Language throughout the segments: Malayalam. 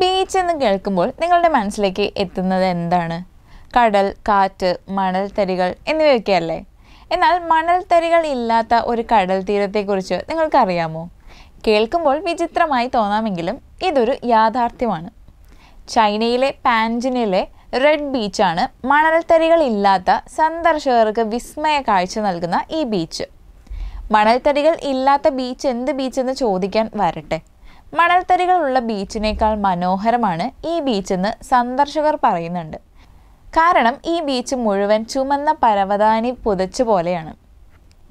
ബീച്ച് എന്ന് കേൾക്കുമ്പോൾ നിങ്ങളുടെ മനസ്സിലേക്ക് എത്തുന്നത് എന്താണ് കടൽ കാറ്റ് മണൽ തരികൾ എന്നിവയൊക്കെയല്ലേ എന്നാൽ മണൽ തരികൾ ഇല്ലാത്ത ഒരു കടൽ തീരത്തെക്കുറിച്ച് നിങ്ങൾക്കറിയാമോ കേൾക്കുമ്പോൾ വിചിത്രമായി തോന്നാമെങ്കിലും ഇതൊരു യാഥാർത്ഥ്യമാണ് ചൈനയിലെ പാൻജിനിലെ റെഡ് ബീച്ചാണ് മണൽത്തരികൾ ഇല്ലാത്ത സന്ദർശകർക്ക് വിസ്മയ കാഴ്ച നൽകുന്ന ഈ ബീച്ച് മണൽത്തരികൾ ഇല്ലാത്ത ബീച്ച് എന്ത് ബീച്ചെന്ന് ചോദിക്കാൻ വരട്ടെ മണൽത്തരികളുള്ള ബീച്ചിനേക്കാൾ മനോഹരമാണ് ഈ ബീച്ചെന്ന് സന്ദർശകർ പറയുന്നുണ്ട് കാരണം ഈ ബീച്ച് മുഴുവൻ ചുമന്ന പരവതാനി പുതച്ച പോലെയാണ്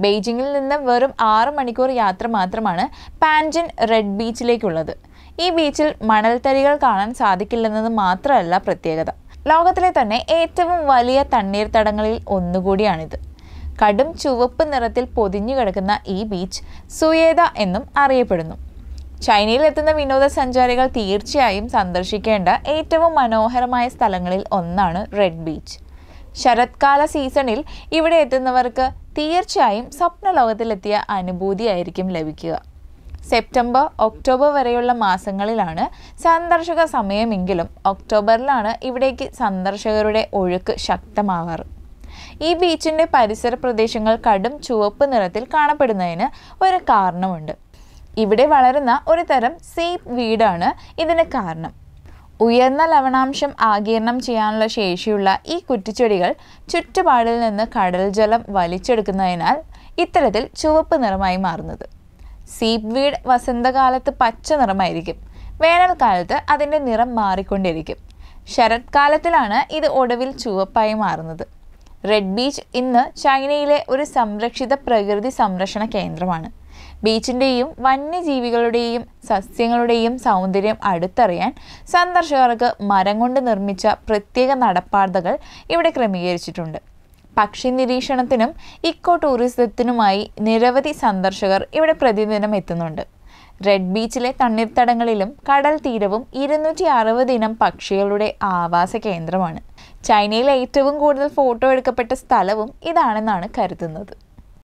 ബെയ്ജിങ്ങിൽ നിന്ന് വെറും ആറ് മണിക്കൂർ യാത്ര മാത്രമാണ് പാൻജിൻ റെഡ് ബീച്ചിലേക്കുള്ളത് ഈ ബീച്ചിൽ മണൽത്തരികൾ കാണാൻ സാധിക്കില്ലെന്നത് മാത്രമല്ല പ്രത്യേകത ലോകത്തിലെ തന്നെ ഏറ്റവും വലിയ തണ്ണീർത്തടങ്ങളിൽ ഒന്നുകൂടിയാണിത് കടും ചുവപ്പ് നിറത്തിൽ പൊതിഞ്ഞു കിടക്കുന്ന ഈ ബീച്ച് സുയേത എന്നും അറിയപ്പെടുന്നു ചൈനയിൽ എത്തുന്ന വിനോദസഞ്ചാരികൾ തീർച്ചയായും സന്ദർശിക്കേണ്ട ഏറ്റവും മനോഹരമായ സ്ഥലങ്ങളിൽ ഒന്നാണ് റെഡ് ബീച്ച് ശരത്കാല സീസണിൽ ഇവിടെ എത്തുന്നവർക്ക് തീർച്ചയായും സ്വപ്നലോകത്തിലെത്തിയ അനുഭൂതിയായിരിക്കും ലഭിക്കുക സെപ്റ്റംബർ ഒക്ടോബർ വരെയുള്ള മാസങ്ങളിലാണ് സന്ദർശക സമയമെങ്കിലും ഒക്ടോബറിലാണ് ഇവിടേക്ക് സന്ദർശകരുടെ ഒഴുക്ക് ശക്തമാവാറ് ഈ ബീച്ചിൻ്റെ പരിസര പ്രദേശങ്ങൾ കടും ചുവപ്പ് നിറത്തിൽ കാണപ്പെടുന്നതിന് ഒരു കാരണമുണ്ട് ഇവിടെ വളരുന്ന ഒരു തരം സീപ്പ് വീടാണ് ഇതിന് കാരണം ഉയർന്ന ലവണാംശം ആകീർണം ചെയ്യാനുള്ള ശേഷിയുള്ള ഈ കുറ്റിച്ചെടികൾ ചുറ്റുപാടിൽ നിന്ന് കടൽ ജലം വലിച്ചെടുക്കുന്നതിനാൽ ഇത്തരത്തിൽ ചുവപ്പ് നിറമായി മാറുന്നത് സീപ്പ് വീഡ് വസന്തകാലത്ത് പച്ച നിറമായിരിക്കും വേനൽക്കാലത്ത് അതിൻ്റെ നിറം മാറിക്കൊണ്ടിരിക്കും ശരത്കാലത്തിലാണ് ഇത് ഒടുവിൽ ചുവപ്പായി മാറുന്നത് റെഡ് ബീച്ച് ഇന്ന് ചൈനയിലെ ഒരു സംരക്ഷിത പ്രകൃതി സംരക്ഷണ കേന്ദ്രമാണ് ബീച്ചിൻ്റെയും വന്യജീവികളുടെയും സസ്യങ്ങളുടെയും സൗന്ദര്യം അടുത്തറിയാൻ സന്ദർശകർക്ക് മരം കൊണ്ട് നിർമ്മിച്ച പ്രത്യേക നടപ്പാതകൾ ഇവിടെ ക്രമീകരിച്ചിട്ടുണ്ട് പക്ഷി നിരീക്ഷണത്തിനും ഇക്കോ ടൂറിസത്തിനുമായി നിരവധി സന്ദർശകർ ഇവിടെ പ്രതിദിനം എത്തുന്നുണ്ട് റെഡ് ബീച്ചിലെ തണ്ണീർത്തടങ്ങളിലും കടൽ തീരവും ഇരുന്നൂറ്റി അറുപത് ഇനം പക്ഷികളുടെ ആവാസ കേന്ദ്രമാണ് ചൈനയിലെ ഏറ്റവും കൂടുതൽ ഫോട്ടോ എടുക്കപ്പെട്ട സ്ഥലവും ഇതാണെന്നാണ് കരുതുന്നത്